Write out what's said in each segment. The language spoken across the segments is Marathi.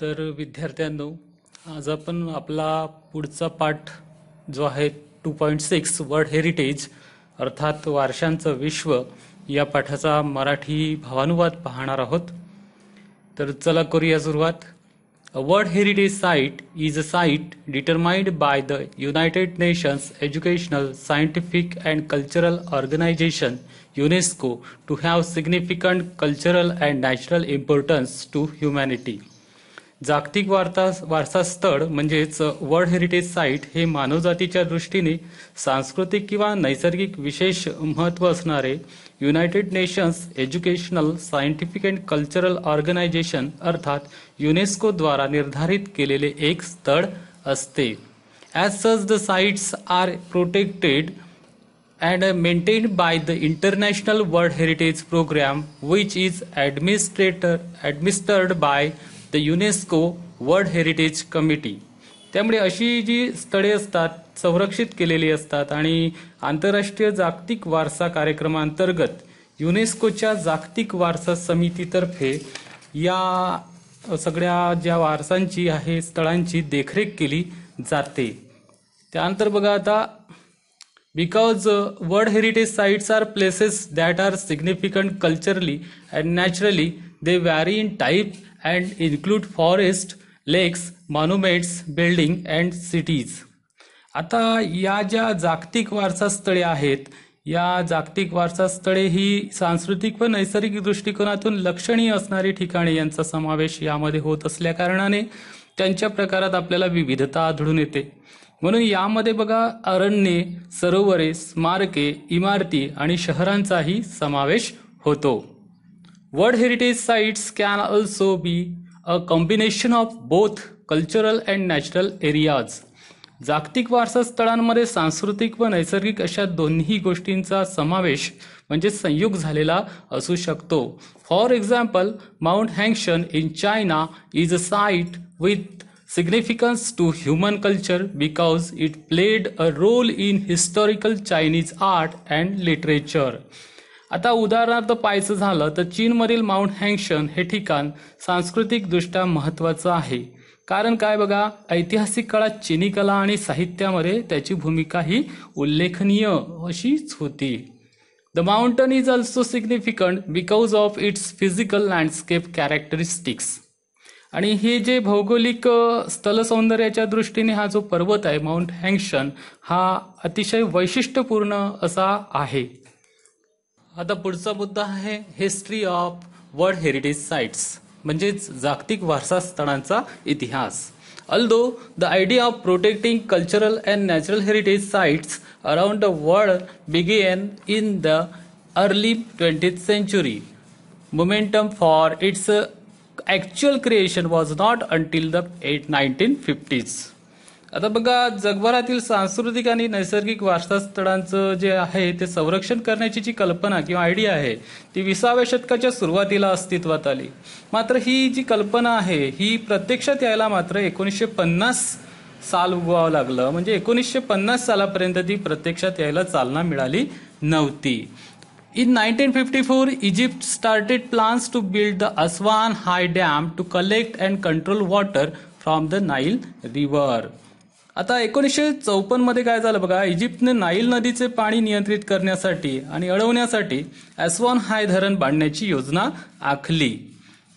तर विद्यार्थ्यांनो आज आपण आपला पुढचा पाठ जो आहे two point six world heritage अर्थात वारशांचं विश्व या पाठाचा मराठी भावानुवाद पाहणार आहोत तर चला करूया सुरुवात world heritage site is a site determined by the United Nations Educational Scientific and Cultural Organization UNESCO to have significant cultural and natural importance to humanity जागतिक वार्ता वारसा स्थळ म्हणजेच वर्ल्ड हेरिटेज साईट हे मानवजातीच्या दृष्टीने सांस्कृतिक किंवा नैसर्गिक विशेष महत्त्व असणारे United Nations Educational Scientific and Cultural Organization अर्थात युनेस्कोद्वारा निर्धारित केलेले एक स्थळ असते as such the sites are protected and maintain by the international world heritage programme which is administrator administered by the UNESCO world heritage committee त्यामुळे अशी जी स्थळे असतात संरक्षित केलेली असतात आणि आंतरराष्ट्रीय जागतिक वारसा कार्यक्रमांतर्गत युनेस्कोच्या जागतिक वारसा समितीतर्फे या सगळ्या ज्या वारसांची आहे स्थळांची देखरेख केली जाते त्यानंतर बघा आता because world heritage sites are places that are significant culturally and naturally they vary in type and include forest lakes monuments building and cities आता या ज्या जागतिक वारसास्थळे आहेत या जागतिक वारसास्थळे ही सांस्कृतिक व नैसर्गिक दृष्टिकोनातून लक्षणीय असणारी ठिकाणे यांचा समावेश यामध्ये होत असल्याकारणाने त्यांच्या प्रकारात आपल्याला विविधता आढळून येते म्हणून यामध्ये बघा अरण्ये सरोवरे स्मारके इमारती आणि शहरांचाही समावेश होतो world heritage sites can also be a combination of both cultural and natural areas जागतिक वारसा स्थळांमध्ये सांस्कृतिक व नैसर्गिक अशा दोन्ही गोष्टींचा समावेश म्हणजे संयुग झालेला असू शकतो for example Mount Huangshan in China is a site with significance to human culture because it played a role in historical Chinese art and literature आता उदाहरणार्थ पाहायचं झालं तर चीनमधील माउंट हँगशन हे ठिकाण सांस्कृतिकदृष्ट्या महत्त्वाचं आहे कारण काय बघा ऐतिहासिक काळात चिनी कला आणि साहित्यामध्ये त्याची भूमिका ही उल्लेखनीय अशीच होती the mountain is also significant because of its physical landscape characteristics आणि हे जे भौगोलिक स्थलसौंदर्याच्या दृष्टीने हा जो पर्वत आहे माउंट हँगशन हा अतिशय वैशिष्ट्यपूर्ण असा आहे आता पुढचा मुद्दा आहे history of world heritage sites म्हणजेच जागतिक वारसा स्थळांचा इतिहास although the idea of protecting cultural and natural heritage sites around the world began in the early twenty century momentum for its actual creation was not until the late nineteen fifties आता बघा जगभरातील सांस्कृतिक आणि नैसर्गिक स्थळांचं जे आहे ते संरक्षण करण्याची जी कल्पना किंवा आयडिया आहे ती विसाव्या शतकाच्या सुरुवातीला अस्तित्वात आली मात्र ही जी कल्पना आहे ही प्रत्यक्षात यायला मात्र एकोणीसशे पन्नास साल उगवावं लागलं म्हणजे एकोणीसशे पन्नास सालापर्यंत ती प्रत्यक्षात यायला चालना मिळाली नव्हती in fifty four Egypt started plans to build the Aswan High Dam to collect and control water from the Nile river आता एकोणीसशे मध्ये काय झालं बघा इजिप्तने नाईल नदीचे पाणी नियंत्रित करण्यासाठी आणि अडवण्यासाठी अॅसवॉन हाय धरण बांधण्याची योजना आखली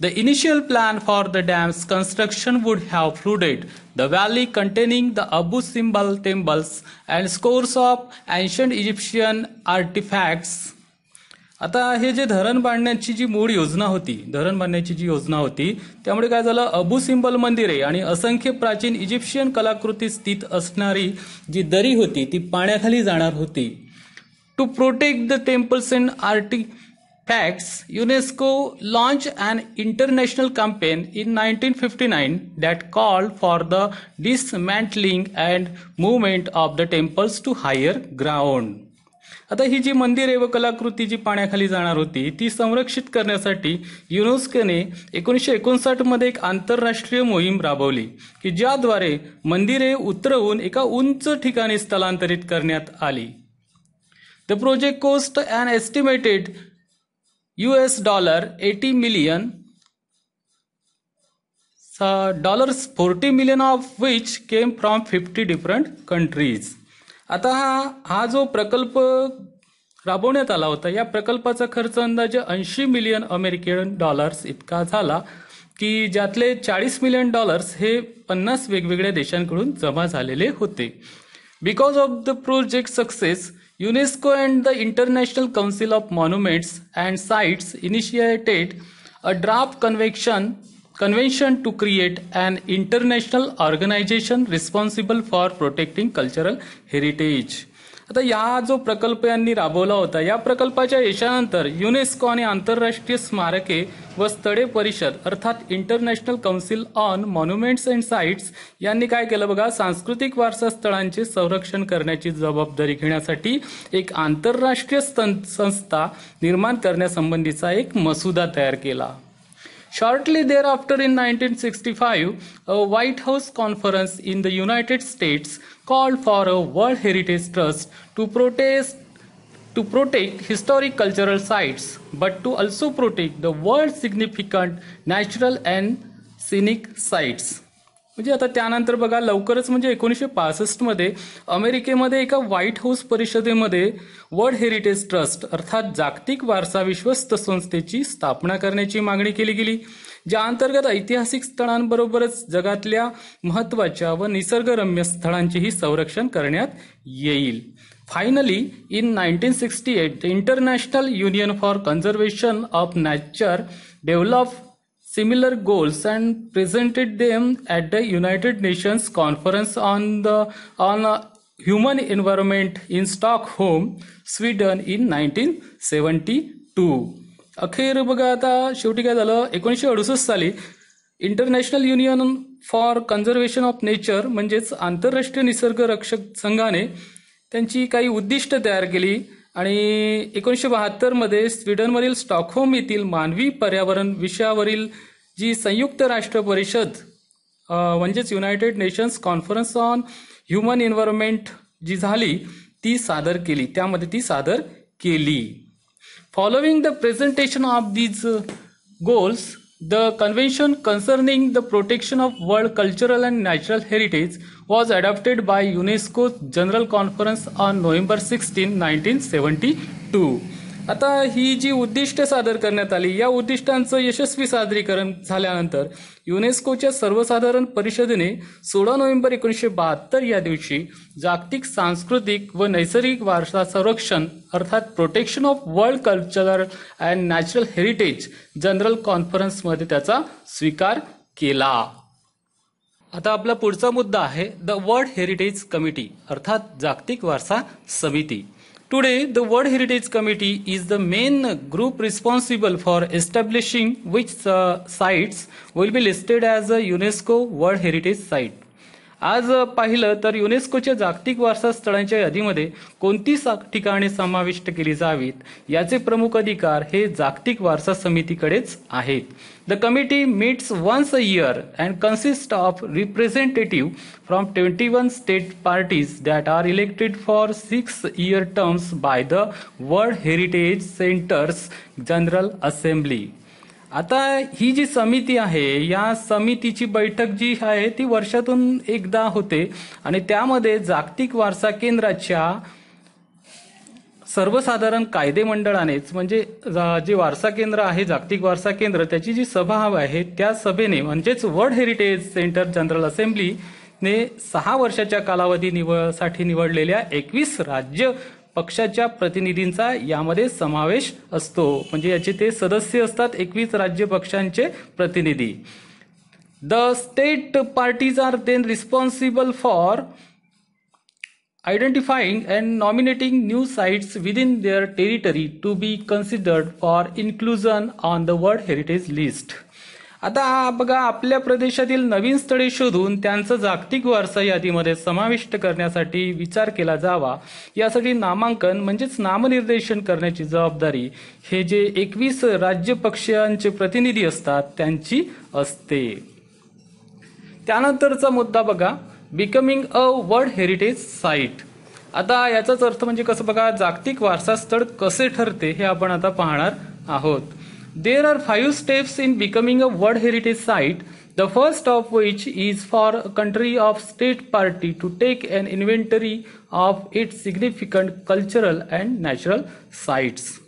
the initial plan for the dam's construction would have flooded the valley containing the Abu Simbel temples and scores of ancient Egyptian artefacts आता हे जे धरण बांधण्याची जी मूळ योजना होती धरण बांधण्याची जी योजना होती त्यामुळे काय झालं अबू सिंबल मंदिरे आणि असंख्य प्राचीन इजिप्शियन कलाकृती स्थित असणारी जी दरी होती ती पाण्याखाली जाणार होती to protect the temples and artefacts UNESCO launch and international campaign in nineteen fifty nine that call for the dismantling and movement of the temples to higher ground आता ही जी मंदिरे व कलाकृती जी पाण्याखाली जाणार होती ती संरक्षित करण्यासाठी युनेस्कोने एकोणीसशे एकोणसाठमध्ये एक आंतरराष्ट्रीय मोहीम राबवली की ज्याद्वारे मंदिरे उतरवून एका उंच ठिकाणी स्थलांतरित करण्यात आली the project cost and estimated U S dollar eighty million dollars forty million of which came from fifty different countries आता हा हा जो प्रकल्प राबवण्यात आला होता या प्रकल्पाचा खर्च अंदाजे ऐंशी मिलियन अमेरिकन डॉलर्स इतका झाला की ज्यातले चाळीस मिलियन डॉलर्स हे पन्नास वेगवेगळ्या देशांकडून जमा झालेले होते because of the project success UNESCO and the International Council of Monuments and Sites initiated a draft convection convention to create an international organisation responsible for protecting cultural heritage आता या जो प्रकल्प यांनी राबवला होता या प्रकल्पाच्या यशानंतर युनेस्को आणि आंतरराष्ट्रीय स्मारके व स्थळे परिषद अर्थात International Council on Monuments and Sites यांनी काय केलं बघा सांस्कृतिक वारसा स्थळांचे संरक्षण करण्याची जबाबदारी घेण्यासाठी एक आंतरराष्ट्रीय संस्था निर्माण करण्यासंबंधीचा एक मसुदा तयार केला Shortly thereafter, in 1965, a White House conference in the United States called for a World Heritage Trust to protest to protect historic cultural sites, but to also protect the world's significant natural and scenic sites. म्हणजे आता त्यानंतर बघा लवकरच म्हणजे एकोणीसशे पासष्टमध्ये अमेरिकेमध्ये एका व्हाईट हाऊस परिषदेमध्ये वर्ल्ड हेरिटेज ट्रस्ट अर्थात जागतिक वारसा विश्वस्त संस्थेची स्थापना करण्याची मागणी केली गेली ज्या अंतर्गत ऐतिहासिक स्थळांबरोबरच जगातल्या महत्वाच्या व निसर्गरम्य स्थळांचेही संरक्षण करण्यात येईल finally in nineteen sixty eight International Union for Conservation of Nature develop similar goals and presented them at the United Nations conference on the on human environment in Stockholm, Sweden in 1972. अखेर बघा आता शेवटी काय झालं एकोणीसशे अडुसष्ट साली International Union for Conservation of Nature म्हणजेच आंतरराष्ट्रीय निसर्ग रक्षक संघाने त्यांची काही उद्दिष्ट तयार केली आणि एकोणीसशे बहात्तरमध्ये स्वीडनवरील स्टॉकहोम येथील मानवी पर्यावरण विषयावरील जी संयुक्त राष्ट्र परिषद म्हणजेच United Nations Conference on Human Environment जी झाली ती सादर केली त्यामध्ये ती सादर केली following the presentation of these goals the convention concerning the protection of world cultural and natural heritage was adopted by UNESCO General Conference on November sixteen nineteen seventy two आता ही जी उद्दिष्ट सादर करण्यात आली या उद्दिष्टांचं यशस्वी सादरीकरण झाल्यानंतर युनेस्कोच्या सर्वसाधारण परिषदेने सोळा नोव्हेंबर एकोणीसशे बहात्तर या दिवशी जागतिक सांस्कृतिक व नैसर्गिक वारसा संरक्षण अर्थात protection of world cultural and natural heritage general कॉन्फरन्समध्ये त्याचा स्वीकार केला आता आपला पुढचा मुद्दा आहे द वर्ल्ड हेरिटेज कमिटी अर्थात जागतिक वारसा समिती Today, the World Heritage Committee is the main group responsible for establishing which uh, sites will be listed as a UNESCO World Heritage Site. आज पाहिलं तर युनेस्कोच्या जागतिक वारसा स्थळांच्या यादीमध्ये कोणती सा ठिकाणे समाविष्ट केली जावीत याचे प्रमुख अधिकार हे जागतिक वारसा समितीकडेच आहेत the committee meets once a year and consist of representative from twenty one state parties that are elected for six year terms by the world heritage centre's general assembly आता ही जी समिती आहे या समितीची बैठक जी आहे ती वर्षातून एकदा होते आणि त्यामध्ये जागतिक वारसा केंद्राच्या सर्वसाधारण कायदे मंडळानेच म्हणजे जे वारसा केंद्र आहे जागतिक वारसा केंद्र त्याची जी सभा आहे त्या सभेने म्हणजेच वर्ल्ड हेरिटेज सेंटर जनरल असेंब्लीने सहा वर्षाच्या कालावधी निवडसाठी निवडलेल्या एकवीस राज्य पक्षाच्या प्रतिनिधींचा यामध्ये समावेश असतो म्हणजे याचे ते सदस्य असतात एकवीस राज्य पक्षांचे प्रतिनिधी the state parties are then responsible for and nominating new sites within their territory to be considered for inclusion on the world heritage list आता बघा आपल्या प्रदेशातील नवीन स्थळे शोधून त्यांचा जागतिक वारसा यादीमध्ये समाविष्ट करण्यासाठी विचार केला जावा यासाठी नामांकन म्हणजेच नामनिर्देशन करण्याची जबाबदारी हे जे एकवीस राज्य पक्षांचे प्रतिनिधी असतात त्यांची असते त्यानंतरचा मुद्दा बघा becoming a world heritage site आता याचाच अर्थ म्हणजे कसं बघा जागतिक वारसा स्थळ कसे ठरते हे आपण आता पाहणार आहोत There are five steps in becoming a World Heritage Site, the first of which is for a country of state party to take an inventory of its significant cultural and natural sites.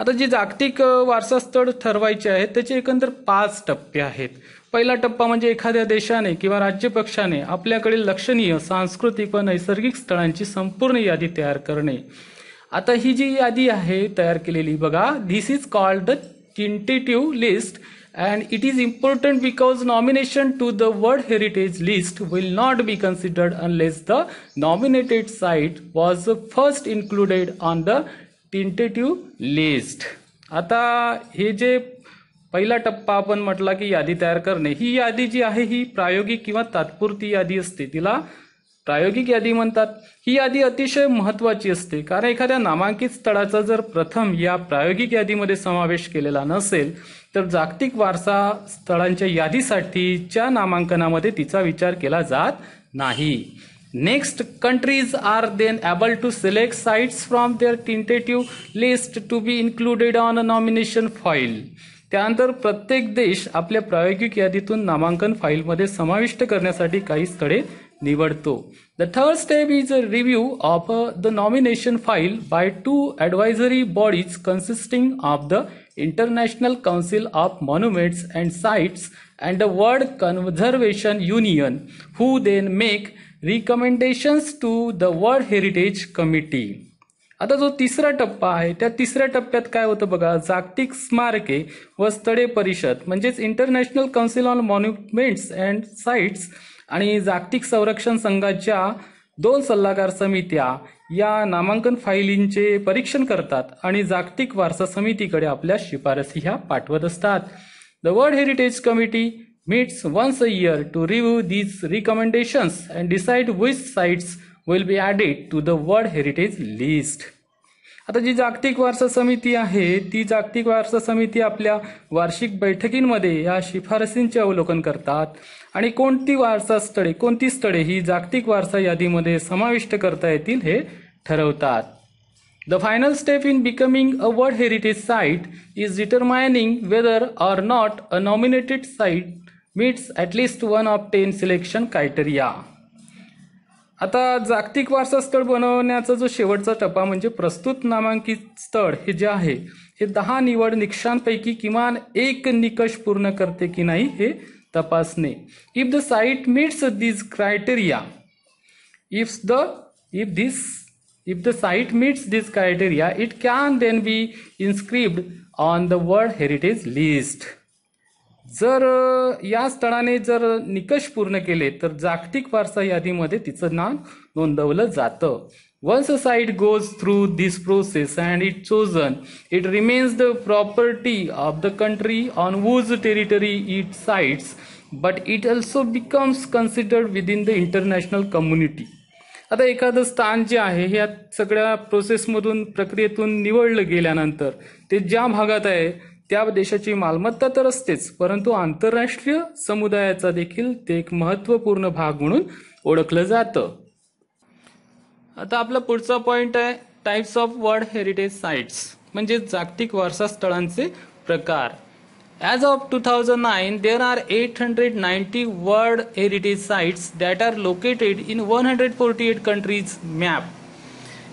आता जी जागतिक वारसा स्थळ ठरवायचे आहेत त्याचे एकंदर पाच टप्पे आहेत पहिला टप्पा म्हणजे एखाद्या देशाने किंवा पक्षाने आपल्याकडे लक्षणीय सांस्कृतिक व नैसर्गिक स्थळांची संपूर्ण यादी तयार करणे आता ही जी यादी आहे तयार केलेली बघा this is called the tentative list and it is important because nomination to the World Heritage List will not be considered unless the nominated site was first included on the tentative list आता हे जे पहिला टप्पा आपण म्हटला की यादी तयार करणे ही यादी जी आहे ही प्रायोगिक किंवा तात्पुरती यादी असते तिला प्रायोगिक यादी म्हणतात ही यादी अतिशय महत्त्वाची असते कारण एखाद्या नामांकित स्थळाचा जर प्रथम या प्रायोगिक यादीमध्ये समावेश केलेला नसेल तर जागतिक वारसा स्थळांच्या यादीसाठीच्या नामांकनामध्ये तिचा विचार केला जात नाही next countries are then able to select sites from their tentative list to be included on a nomination file त्यानंतर प्रत्येक देश आपल्या प्रायोगिक यादीतून नामांकन फाईलमध्ये समाविष्ट करण्यासाठी काही स्थळे The third step is a review of uh, the nomination file by two advisory bodies consisting of the International Council of Monuments and Sites and the World Conservation Union, who then make recommendations to the World Heritage Committee. आता जो तिसरा टप्पा आहे त्या तिसऱ्या टप्प्यात काय होतं बघा जागतिक स्मारके व स्थळे परिषद म्हणजेच International Council on Monuments and Sites आणि जागतिक संरक्षण संघाच्या दोन सल्लागार समित्या या नामांकन फाईलींचे परीक्षण करतात आणि जागतिक वारसा समितीकडे आपल्या शिफारसी ह्या पाठवत असतात the world heritage committee meets once a year to review these recommendations and decide which sites will be added to the world heritage list आता जी जागतिक वारसा समिती आहे ती जागतिक वारसा समिती आपल्या वार्षिक बैठकींमध्ये या शिफारसींचे अवलोकन करतात आणि कोणती वारसा स्थळे कोणती स्थळे ही जागतिक वारसा यादीमध्ये समाविष्ट करता येतील हे ठरवतात the final step in becoming a world heritage site is determining whether or not a nominated site meets at least one of ten selection criteria आता जागतिक वारसा स्थळ बनवण्याचा जो शेवटचा टप्पा म्हणजे प्रस्तुत नामांकित स्थळ हे जे आहे हे दहा निवड निकषांपैकी किमान एक निकष पूर्ण करते की नाही हे तपासणे if the site meets this criteria if the if this if the site meets this criteria it can then be inscribed on the world heritage list जर या स्थळाने जर निकष पूर्ण केले तर जागतिक वारसा यादीमध्ये तिचं नाव नोंदवलं जातं one site goes through this process and it chosen it remains the property of the country on whose territory it sits but it also becomes considered in the international community आता एखादं स्थान जे आहे ह्या सगळ्या प्रोसेसमधून प्रक्रियेतून निवडलं गेल्यानंतर ते ज्या भागात आहे त्या देशाची मालमत्ता तर असतेच परंतु आंतरराष्ट्रीय समुदायाचा देखील ते एक महत्त्वपूर्ण भाग म्हणून ओळखलं जातं आता आपला पुढचा पॉईंट आहे types of world heritage sites म्हणजे जागतिक वारसा स्थळांचे प्रकार as of two thousand nine there are eight hundred ninety world heritage sites that are located in one hundred forty eight countries map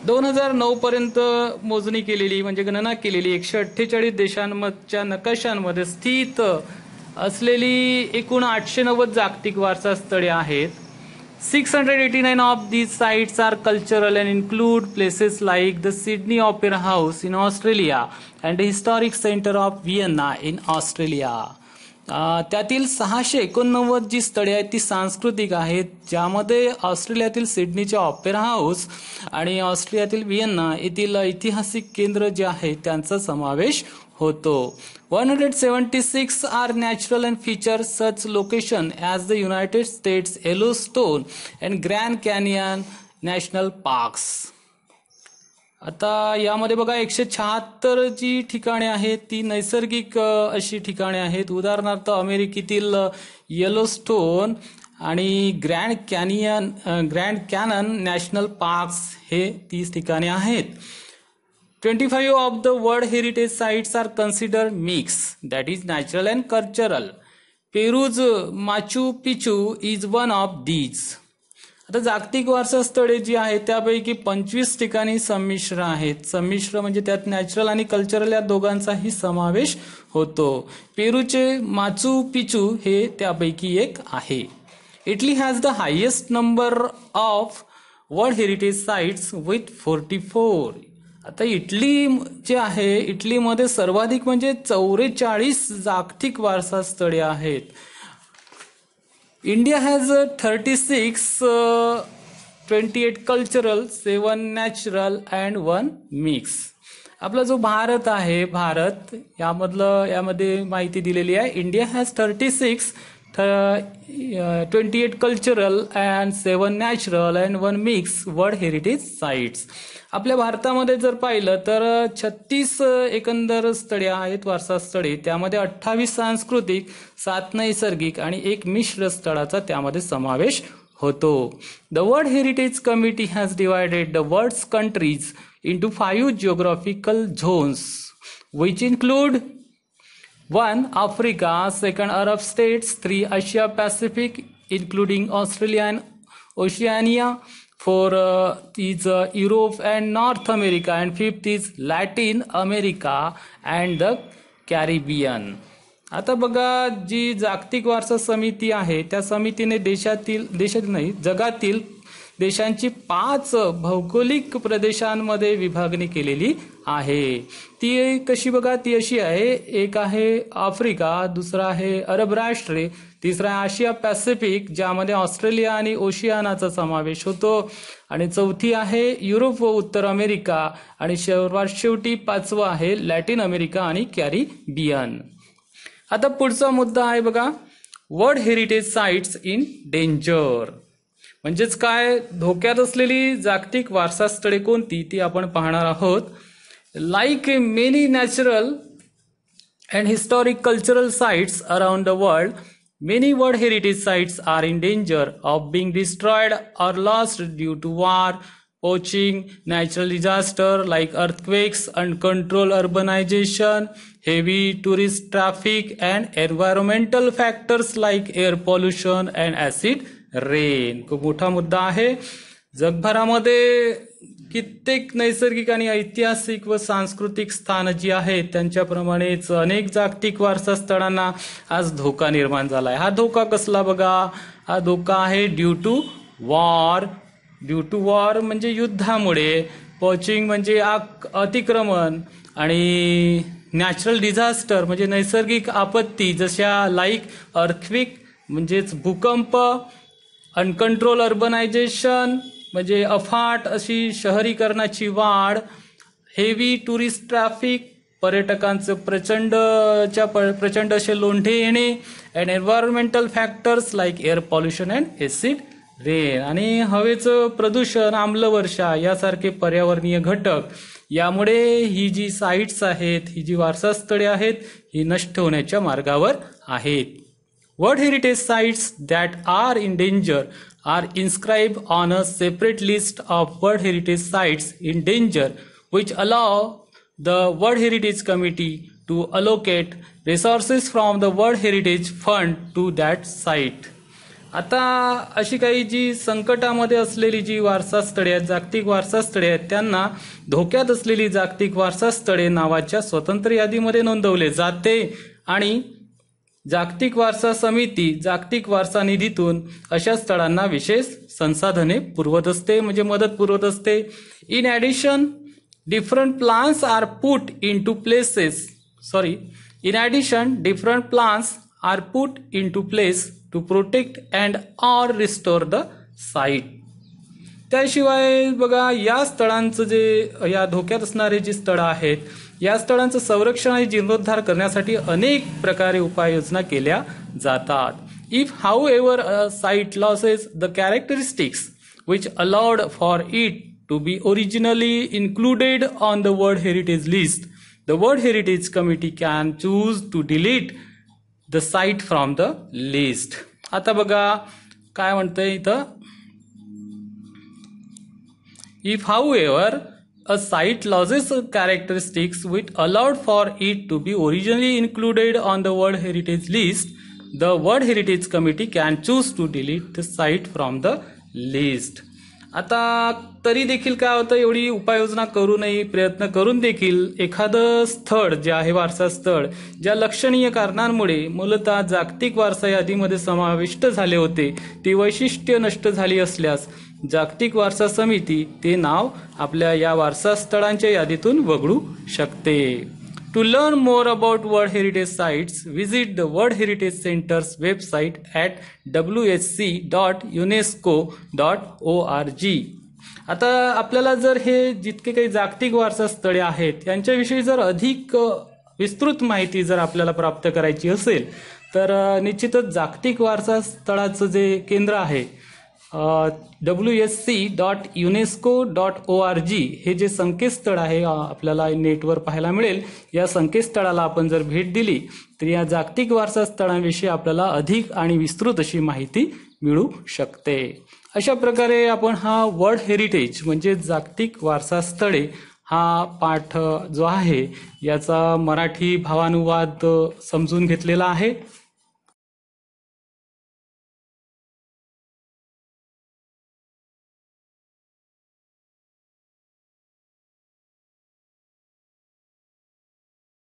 दोन हजार नऊ पर्यंत मोजणी केलेली म्हणजे गणना केलेली एकशे अठ्ठेचाळीस देशांमधच्या नकाशांमध्ये स्थित असलेली एकूण आठशे नव्वद जागतिक वारसा स्थळे आहेत six hundred eighty nine of these sites are cultural and include places like the Sydney Opera House in Australia and the historic centre of Vienna in Australia त्यातील सहाशे एकोणनव्वद जी स्थळे आहेत ती सांस्कृतिक आहेत ज्यामध्ये ऑस्ट्रेलियातील सिडनीच्या ऑपेरा हाऊस आणि ऑस्ट्रेलियातील व्हिएन्ना येथील ऐतिहासिक केंद्र जे आहे त्यांचा समावेश होतो one hundred seventy six are natural and feature such location as the United States Yellowstone stone and Grand Canyon national parks आता यामध्ये बघा एकशे शहात्तर जी ठिकाणे आहेत ती नैसर्गिक अशी ठिकाणे आहेत उदाहरणार्थ अमेरिकेतील येलोस्टोन आणि Grand Canyon Grand Canyon national parks हे तीस ठिकाणे आहेत twenty five of the world heritage sites are consider mix that is natural and cultural Peru's Machu Picchu is one of these आता जागतिक वारसा स्थळे जी आहेत त्यापैकी पंचवीस ठिकाणी संमिश्र आहेत संमिश्र म्हणजे त्यात नॅचरल आणि कल्चरल या दोघांचाही समावेश होतो पेरूचे माचू पिचू हे त्यापैकी एक आहे Italy has the highest number of world heritage sites with forty four आता इटली जे आहे इटलीमध्ये सर्वाधिक म्हणजे चौवेचाळीस जागतिक वारसा स्थळे आहेत India has thirty six twenty eight cultural seven natural and one mix आपला जो भारत आहे भारत यामधलं यामध्ये माहिती दिलेली आहे India has thirty six twenty eight cultural and seven natural and one mix world heritage sites आपल्या भारतामध्ये जर पाहिलं तर छत्तीस एकंदर स्थळे आहेत वारसा स्थळे त्यामध्ये अठ्ठावीस सांस्कृतिक सात नैसर्गिक आणि एक मिश्र स्थळाचा त्यामध्ये समावेश होतो the world heritage committee has divided the world's countries into five geographical zones which include one Africa second Arab States three Asia Pacific including Australia and Oceania four is uh, is and North America and fifth is Latin America and the Caribbean आता बघा जी जागतिक वारसा समिती आहे त्या समितीने देशातील देशात नाही जगातील देशांची पाच भौगोलिक प्रदेशांमध्ये विभागणी केलेली आहे ती कशी बघा ती अशी आहे एक आहे आफ्रिका दुसरा आहे अरब राष्ट्रे तिसरा आहे आशिया पॅसिफिक ज्यामध्ये ऑस्ट्रेलिया आणि ओशियानाचा समावेश होतो आणि चौथी आहे युरोप व उत्तर अमेरिका आणि सर्वात शेवटी पाचवं आहे लॅटिन अमेरिका आणि कॅरिबियन आता पुढचा मुद्दा आहे बघा world heritage sites in danger म्हणजेच काय धोक्यात असलेली जागतिक वारसा स्थळे कोणती ती आपण पाहणार आहोत like a many natural and historic cultural sites around the world many world heritage sites are in danger of being destroyed or lost due to war poaching, natural disaster like earthquakes, uncontrolled urbanization, heavy tourist traffic, and environmental factors like air pollution and acid rain खूप मोठा मुद्दा आहे जगभरामध्ये कित्येक नैसर्गिक आणि ऐतिहासिक व सांस्कृतिक स्थानं जी आहेत त्यांच्याप्रमाणेच अनेक जागतिक वारसा स्थळांना आज धोका निर्माण झाला आहे हा धोका कसला बघा हा धोका आहे due to war due to war म्हणजे युद्धामुळे पॉचिंग म्हणजे अतिक्रमण आणि नॅचरल डिझास्टर म्हणजे नैसर्गिक आपत्ती जशा लाईक अर्थविक म्हणजेच भूकंप अनकंट्रोल अर्बनायझेशन म्हणजे अफाट अशी शहरीकरणाची वाढ हेवी टुरिस्ट ट्रॅफिक पर्यटकांचं प्रचंडच्या प्रचंड असे लोंढे येणे and environmental factors like air pollution and acid rain आणि हवेचं प्रदूषण आम्लवर्षा यासारखे पर्यावरणीय घटक यामुळे ही जी साईट्स आहेत ही जी वारसास्थळे आहेत ही नष्ट होण्याच्या मार्गावर आहेत world heritage sites that are in danger are inscribe on a separate list of world heritage sites in danger which allow the world heritage committee to allocate resources from the world heritage fund to that site आता अशी काही जी संकटामध्ये असलेली जी वारसास्थळे आहेत जागतिक वारसास्थळे आहेत त्यांना धोक्यात असलेली जागतिक वारसास्थळे नावाच्या स्वतंत्र यादीमध्ये नोंदवले जाते आणि जागतिक वारसा समिती जागतिक वारसा निधीतून अशा स्थळांना विशेष संसाधने पुरवत असते म्हणजे मदत पुरवत असते in addition different plans are put in to places sorry in addition different plans are put in to place to protect and or restore the site त्याशिवाय बघा या स्थळांचं जे या धोक्यात असणारे जे स्थळं आहेत या स्थळांचं संरक्षण आणि जीर्णोद्धार करण्यासाठी अनेक प्रकारे उपाययोजना केल्या जातात if however site loses the characteristics which allowed for it to be originally included on the world heritage list the world heritage committee can choose to delete the site from the list आता बघा काय म्हणतंय इथं if however a site loses characteristics which allowed for it to be originally included on the world heritage list the world heritage committee can choose to delete the site from the list आता तरी देखील काय होतं एवढी उपाययोजना करूनही प्रयत्न करून देखील एखादं स्थळ जे आहे वारसा स्थळ ज्या लक्षणीय कारणांमुळे मूलतः जागतिक वारसा यादीमध्ये समाविष्ट झाले होते ती वैशिष्ट्य नष्ट झाली असल्यास जागतिक वारसा समिती ते नाव आपल्या या वारसा स्थळांच्या यादीतून वगळू शकते to learn more about world heritage sites visit the world heritage centre's website at W H C dot UNESCO dot O R G आता आपल्याला जर हे जितके काही जागतिक वारसा स्थळे आहेत यांच्याविषयी जर अधिक विस्तृत माहिती जर आपल्याला प्राप्त करायची असेल तर निश्चितच जागतिक वारसा स्थळाचं जे केंद्र आहे W S C dot UNESCO dot O R G हे जे संकेतस्थळ आहे आपल्याला नेटवर पाहायला मिळेल या संकेतस्थळाला आपण जर भेट दिली तर या जागतिक वारसा स्थळांविषयी आपल्याला अधिक आणि विस्तृत अशी माहिती मिळू शकते अशा प्रकारे आपण हा वर्ल्ड हेरिटेज म्हणजे जागतिक वारसा स्थळे हा पाठ जो आहे याचा मराठी भावानुवाद समजून घेतलेला आहे